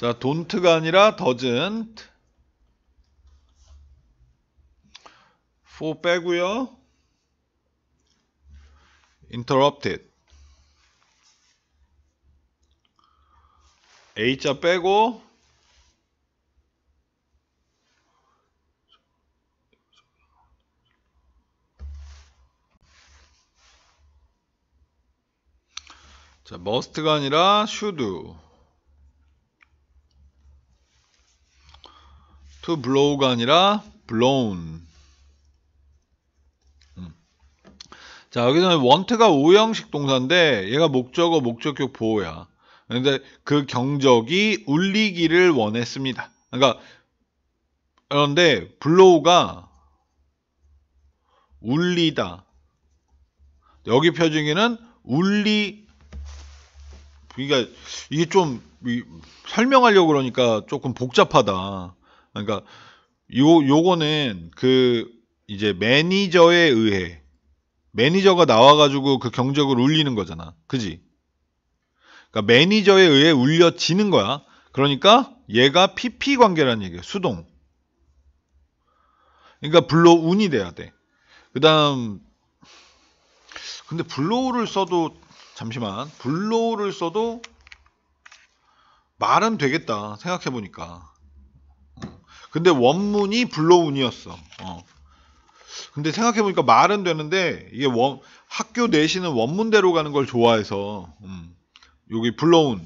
자, don't가 아니라 doesn't. for 빼고요. interrupted. A자 빼고 자, must가 아니라 should to blow가 아니라 blown. 음. 자, 여기서는 want가 5형식 동사인데 얘가 목적어 목적격 보호야. 근데 그 경적이 울리기를 원했습니다. 그러니까 그런데 blow가 울리다. 여기 표준기는 울리 그러니까 이게 좀 설명하려고 그러니까 조금 복잡하다. 그러니까 요 요거는 그 이제 매니저에 의해 매니저가 나와가지고 그 경적을 울리는 거잖아, 그지? 그러니까 매니저에 의해 울려지는 거야. 그러니까 얘가 PP 관계라는 얘기야, 수동. 그러니까 블로 운이 돼야 돼. 그다음 근데 블로우를 써도 잠시만 블로우를 써도 말은 되겠다 생각해 보니까 근데 원문이 블로운이었어. 어. 근데 생각해보니까 말은 되는데 이게 원, 학교 내신은 원문대로 가는 걸 좋아해서 음, 여기 블로운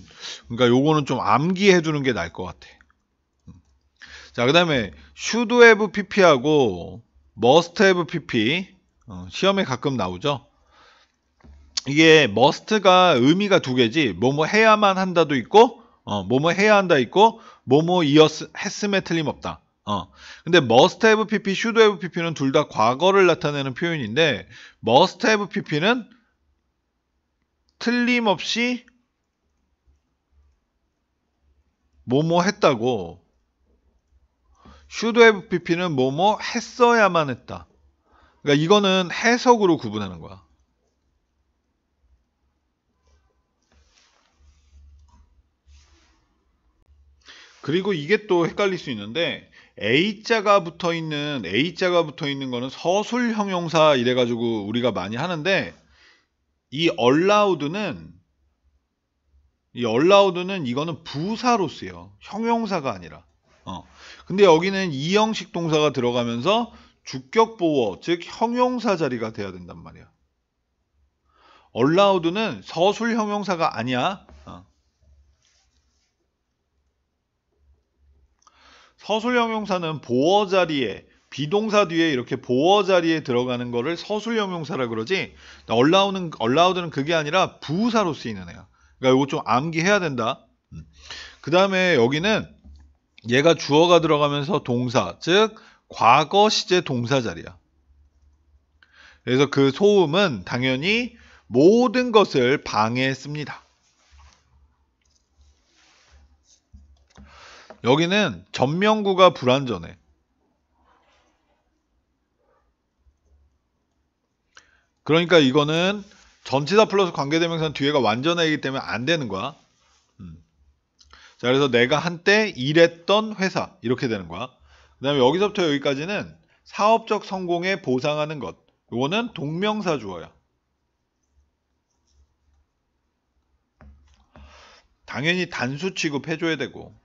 그러니까 요거는 좀암기해주는게 나을 것 같아. 음. 자, 그 다음에 should have pp하고 must have pp 어, 시험에 가끔 나오죠. 이게 must가 의미가 두 개지 뭐뭐 뭐 해야만 한다도 있고 어, 뭐뭐 해야 한다 있고 뭐뭐 이었 했음에 틀림없다. 어. 근데 must have pp, should have pp는 둘 다 과거를 나타내는 표현인데 must have pp는 틀림없이 뭐뭐 했다고 should have pp는 뭐뭐 했어야만 했다. 그러니까 이거는 해석으로 구분하는 거야. 그리고 이게 또 헷갈릴 수 있는데 A자가 붙어 있는 A자가 붙어 있는 거는 서술 형용사 이래 가지고 우리가 많이 하는데 이 allowed는 이 allowed는 이거는 부사로 쓰여. 형용사가 아니라. 어. 근데 여기는 이형식 동사가 들어가면서 주격 보호, 즉 형용사 자리가 돼야 된단 말이야. allowed는 서술 형용사가 아니야. 서술 형용사는 보어 자리에 비동사 뒤에 이렇게 보어 자리에 들어가는 거를 서술 형용사라 그러지 얼라우는 얼라우드는 그게 아니라 부사로 쓰이는 애야. 그러니까 이거 좀 암기해야 된다. 음. 그 다음에 여기는 얘가 주어가 들어가면서 동사 즉 과거 시제 동사 자리야. 그래서 그 소음은 당연히 모든 것을 방해했습니다. 여기는 전면구가 불완전해. 그러니까 이거는 전치사 플러스 관계대명사 뒤에가 완전하기 때문에 안 되는 거야. 음. 자, 그래서 내가 한때 일했던 회사 이렇게 되는 거야. 그 다음에 여기서부터 여기까지는 사업적 성공에 보상하는 것. 이거는 동명사 주어야. 당연히 단수 취급해줘야 되고